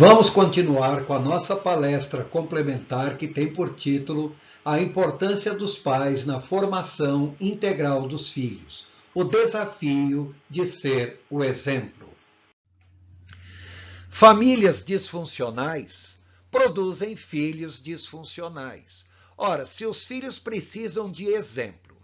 Vamos continuar com a nossa palestra complementar que tem por título A Importância dos Pais na Formação Integral dos Filhos O Desafio de Ser o Exemplo. Famílias disfuncionais produzem filhos disfuncionais. Ora, se os filhos precisam de exemplo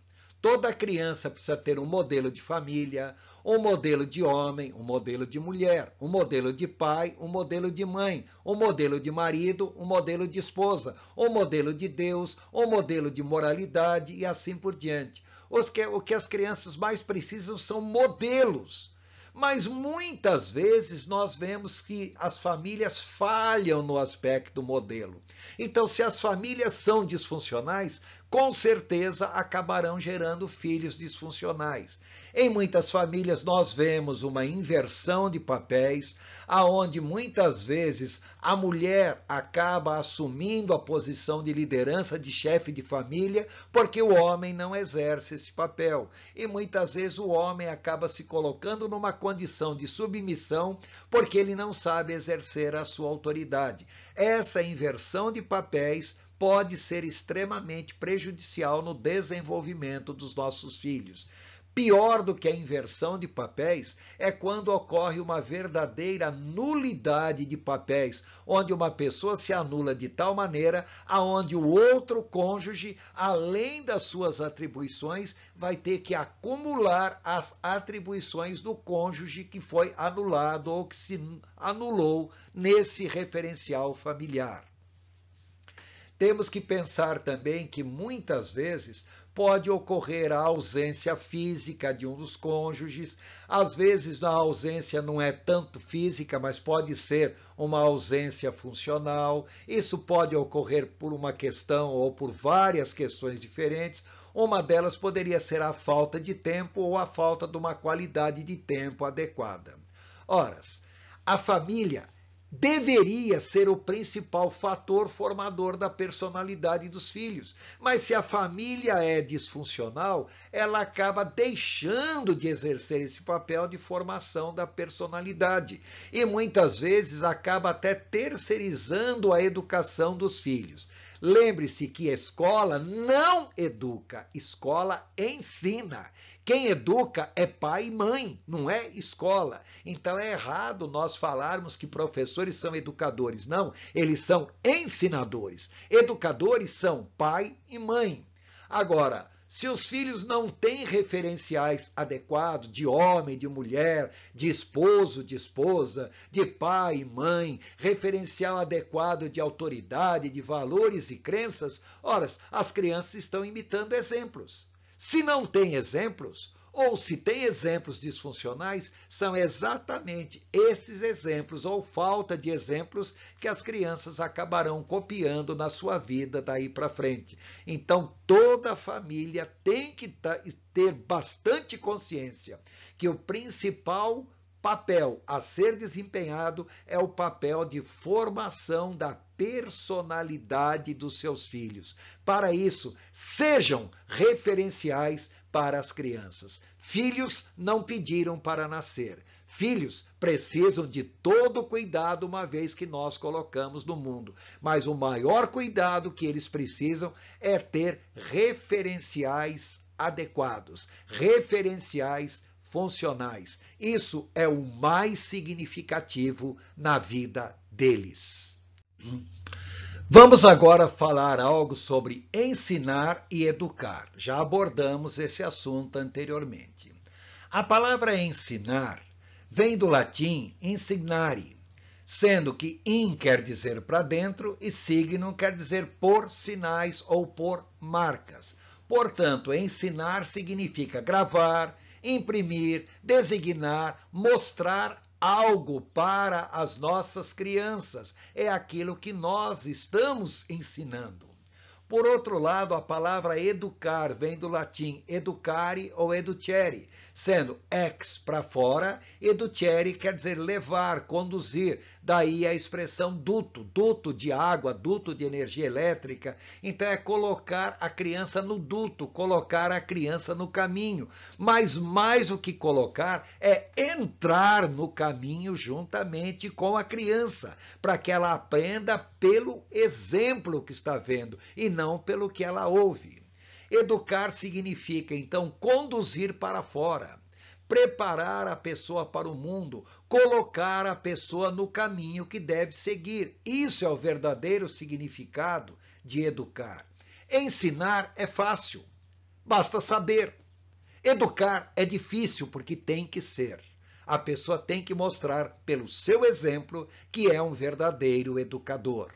Toda criança precisa ter um modelo de família, um modelo de homem, um modelo de mulher, um modelo de pai, um modelo de mãe, um modelo de marido, um modelo de esposa, um modelo de Deus, um modelo de moralidade e assim por diante. Que, o que as crianças mais precisam são modelos. Mas muitas vezes nós vemos que as famílias falham no aspecto modelo. Então, se as famílias são disfuncionais, com certeza acabarão gerando filhos disfuncionais. Em muitas famílias nós vemos uma inversão de papéis, aonde muitas vezes a mulher acaba assumindo a posição de liderança de chefe de família, porque o homem não exerce esse papel. E muitas vezes o homem acaba se colocando numa condição de submissão, porque ele não sabe exercer a sua autoridade. Essa inversão de papéis pode ser extremamente prejudicial no desenvolvimento dos nossos filhos. Pior do que a inversão de papéis é quando ocorre uma verdadeira nulidade de papéis, onde uma pessoa se anula de tal maneira aonde o outro cônjuge, além das suas atribuições, vai ter que acumular as atribuições do cônjuge que foi anulado ou que se anulou nesse referencial familiar. Temos que pensar também que muitas vezes pode ocorrer a ausência física de um dos cônjuges. Às vezes, a ausência não é tanto física, mas pode ser uma ausência funcional. Isso pode ocorrer por uma questão ou por várias questões diferentes. Uma delas poderia ser a falta de tempo ou a falta de uma qualidade de tempo adequada. Ora, a família deveria ser o principal fator formador da personalidade dos filhos. Mas se a família é disfuncional, ela acaba deixando de exercer esse papel de formação da personalidade e muitas vezes acaba até terceirizando a educação dos filhos. Lembre-se que a escola não educa, escola ensina. Quem educa é pai e mãe, não é escola. Então é errado nós falarmos que professores são educadores. Não, eles são ensinadores. Educadores são pai e mãe. Agora, se os filhos não têm referenciais adequados de homem, de mulher, de esposo, de esposa, de pai e mãe, referencial adequado de autoridade, de valores e crenças, ora, as crianças estão imitando exemplos. Se não tem exemplos, ou se tem exemplos disfuncionais, são exatamente esses exemplos ou falta de exemplos que as crianças acabarão copiando na sua vida daí para frente. Então, toda família tem que ter bastante consciência que o principal papel a ser desempenhado é o papel de formação da personalidade dos seus filhos. Para isso, sejam referenciais para as crianças. Filhos não pediram para nascer. Filhos precisam de todo cuidado, uma vez que nós colocamos no mundo. Mas o maior cuidado que eles precisam é ter referenciais adequados, referenciais funcionais. Isso é o mais significativo na vida deles. Hum. Vamos agora falar algo sobre ensinar e educar. Já abordamos esse assunto anteriormente. A palavra ensinar vem do latim insignare, sendo que in quer dizer para dentro e "signo" quer dizer por sinais ou por marcas. Portanto, ensinar significa gravar, imprimir, designar, mostrar algo para as nossas crianças. É aquilo que nós estamos ensinando. Por outro lado, a palavra educar vem do latim educare ou educere, sendo ex para fora, educere quer dizer levar, conduzir, daí a expressão duto, duto de água, duto de energia elétrica. Então é colocar a criança no duto, colocar a criança no caminho. Mas mais o que colocar é entrar no caminho juntamente com a criança, para que ela aprenda pelo exemplo que está vendo e não não pelo que ela ouve. Educar significa, então, conduzir para fora, preparar a pessoa para o mundo, colocar a pessoa no caminho que deve seguir. Isso é o verdadeiro significado de educar. Ensinar é fácil, basta saber. Educar é difícil porque tem que ser. A pessoa tem que mostrar, pelo seu exemplo, que é um verdadeiro educador.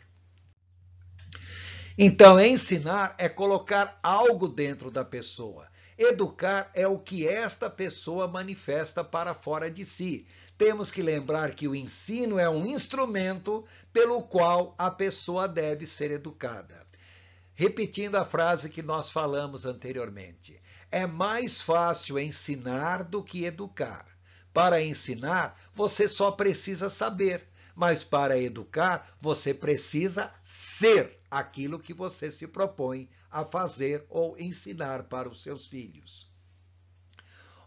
Então, ensinar é colocar algo dentro da pessoa. Educar é o que esta pessoa manifesta para fora de si. Temos que lembrar que o ensino é um instrumento pelo qual a pessoa deve ser educada. Repetindo a frase que nós falamos anteriormente, é mais fácil ensinar do que educar. Para ensinar, você só precisa saber mas para educar você precisa ser aquilo que você se propõe a fazer ou ensinar para os seus filhos.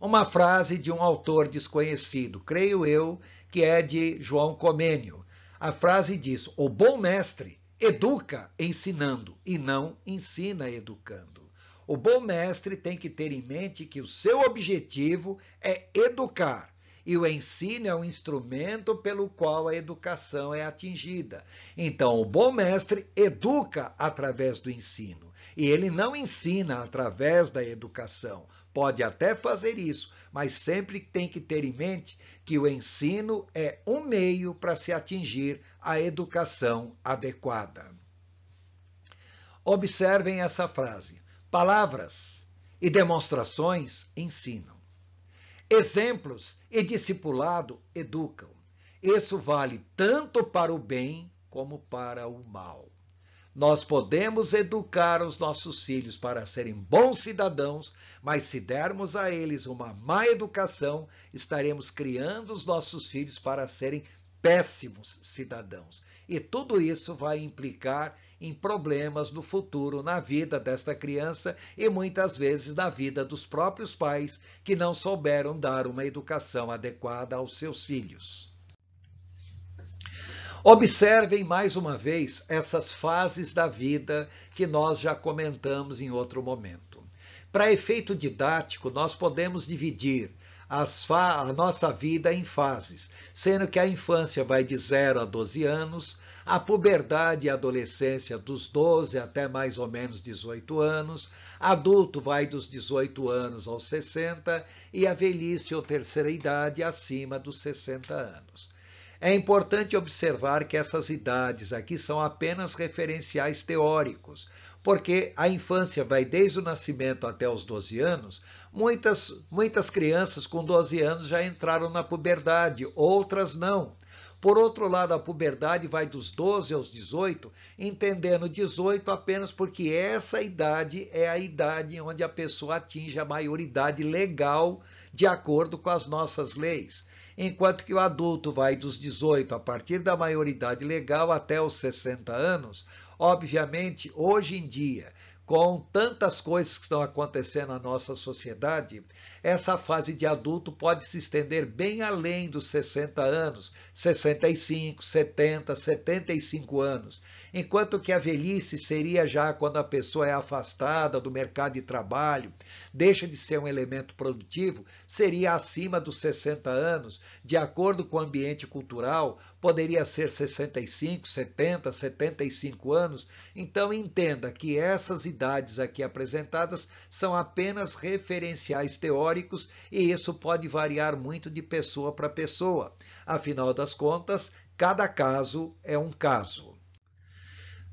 Uma frase de um autor desconhecido, creio eu, que é de João Comênio. A frase diz: O bom mestre educa ensinando e não ensina educando. O bom mestre tem que ter em mente que o seu objetivo é educar e o ensino é um instrumento pelo qual a educação é atingida. Então, o bom mestre educa através do ensino. E ele não ensina através da educação. Pode até fazer isso, mas sempre tem que ter em mente que o ensino é um meio para se atingir a educação adequada. Observem essa frase: palavras e demonstrações ensinam. Exemplos e discipulado educam. Isso vale tanto para o bem como para o mal. Nós podemos educar os nossos filhos para serem bons cidadãos, mas se dermos a eles uma má educação, estaremos criando os nossos filhos para serem péssimos cidadãos. E tudo isso vai implicar em problemas no futuro, na vida desta criança e muitas vezes na vida dos próprios pais que não souberam dar uma educação adequada aos seus filhos. Observem mais uma vez essas fases da vida que nós já comentamos em outro momento. Para efeito didático, nós podemos dividir a nossa vida em fases, sendo que a infância vai de 0 a 12 anos, a puberdade e adolescência dos 12 até mais ou menos 18 anos, adulto vai dos 18 anos aos 60 e a velhice ou terceira idade acima dos 60 anos. É importante observar que essas idades aqui são apenas referenciais teóricos, porque a infância vai desde o nascimento até os 12 anos. Muitas, muitas crianças com 12 anos já entraram na puberdade, outras não. Por outro lado, a puberdade vai dos 12 aos 18, entendendo 18 apenas porque essa idade é a idade onde a pessoa atinge a maioridade legal de acordo com as nossas leis. Enquanto que o adulto vai dos 18 a partir da maioridade legal até os 60 anos, obviamente, hoje em dia, com tantas coisas que estão acontecendo na nossa sociedade, essa fase de adulto pode se estender bem além dos 60 anos, 65, 70, 75 anos, enquanto que a velhice seria já quando a pessoa é afastada do mercado de trabalho, deixa de ser um elemento produtivo, seria acima dos 60 anos, de acordo com o ambiente cultural, poderia ser 65, 70, 75 anos. Então entenda que essas ideias possibilidades aqui apresentadas são apenas referenciais teóricos e isso pode variar muito de pessoa para pessoa. Afinal das contas, cada caso é um caso.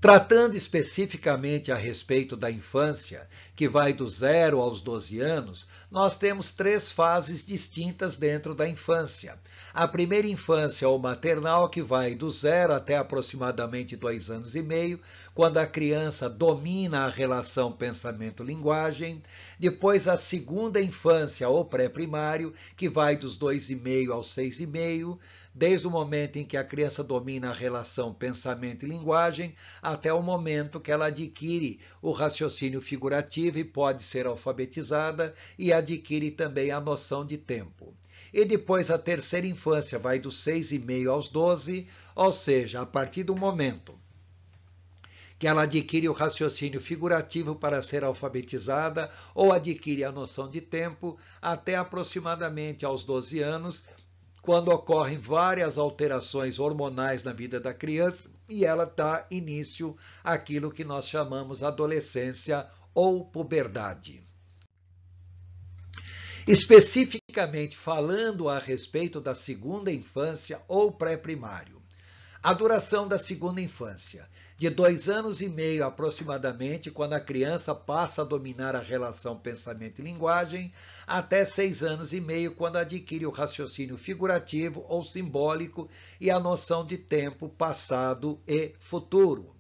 Tratando especificamente a respeito da infância, que vai do zero aos 12 anos, nós temos três fases distintas dentro da infância. A primeira infância ou maternal, que vai do zero até aproximadamente dois anos e meio, quando a criança domina a relação pensamento-linguagem. Depois, a segunda infância ou pré-primário, que vai dos dois e meio aos seis e meio, desde o momento em que a criança domina a relação pensamento e linguagem até o momento que ela adquire o raciocínio figurativo e pode ser alfabetizada e adquire também a noção de tempo. E depois a terceira infância vai dos 6,5 aos 12, ou seja, a partir do momento que ela adquire o raciocínio figurativo para ser alfabetizada ou adquire a noção de tempo até aproximadamente aos 12 anos, quando ocorrem várias alterações hormonais na vida da criança e ela dá início àquilo que nós chamamos adolescência ou puberdade. Especificamente falando a respeito da segunda infância ou pré-primário, a duração da segunda infância. De dois anos e meio aproximadamente, quando a criança passa a dominar a relação pensamento e linguagem, até seis anos e meio, quando adquire o raciocínio figurativo ou simbólico e a noção de tempo, passado e futuro.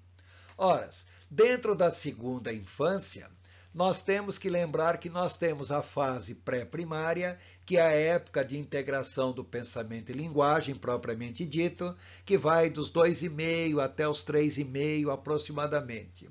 Ora, dentro da segunda infância, nós temos que lembrar que nós temos a fase pré-primária, que é a época de integração do pensamento e linguagem propriamente dito, que vai dos 2,5 até os 3,5 aproximadamente.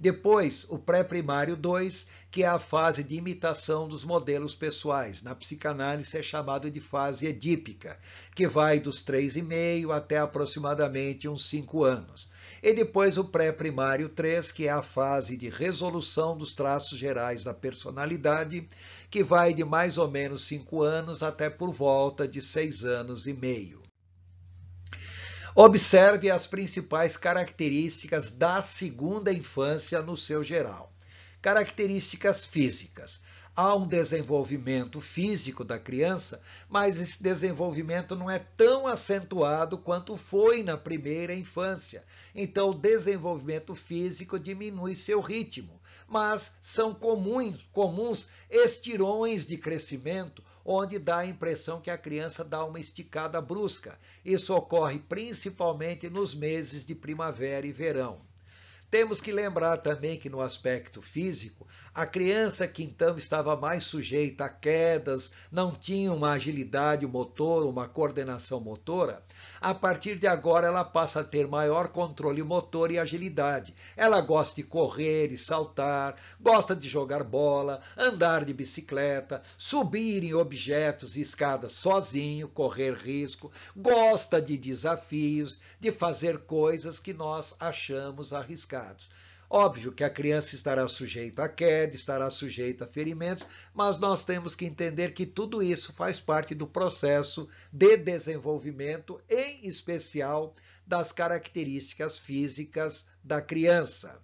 Depois, o pré-primário 2, que é a fase de imitação dos modelos pessoais, na psicanálise é chamado de fase edípica, que vai dos 3,5 até aproximadamente uns 5 anos e depois o pré-primário 3, que é a fase de resolução dos traços gerais da personalidade, que vai de mais ou menos 5 anos até por volta de 6 anos e meio. Observe as principais características da segunda infância no seu geral. Características físicas. Há um desenvolvimento físico da criança, mas esse desenvolvimento não é tão acentuado quanto foi na primeira infância. Então, o desenvolvimento físico diminui seu ritmo, mas são comuns, comuns estirões de crescimento onde dá a impressão que a criança dá uma esticada brusca. Isso ocorre principalmente nos meses de primavera e verão. Temos que lembrar também que, no aspecto físico, a criança que então estava mais sujeita a quedas, não tinha uma agilidade motor, uma coordenação motora, a partir de agora ela passa a ter maior controle motor e agilidade. Ela gosta de correr e saltar, gosta de jogar bola, andar de bicicleta, subir em objetos e escadas sozinho, correr risco, gosta de desafios, de fazer coisas que nós achamos arriscadas pecados. Óbvio que a criança estará sujeita a queda, estará sujeita a ferimentos, mas nós temos que entender que tudo isso faz parte do processo de desenvolvimento, em especial das características físicas da criança.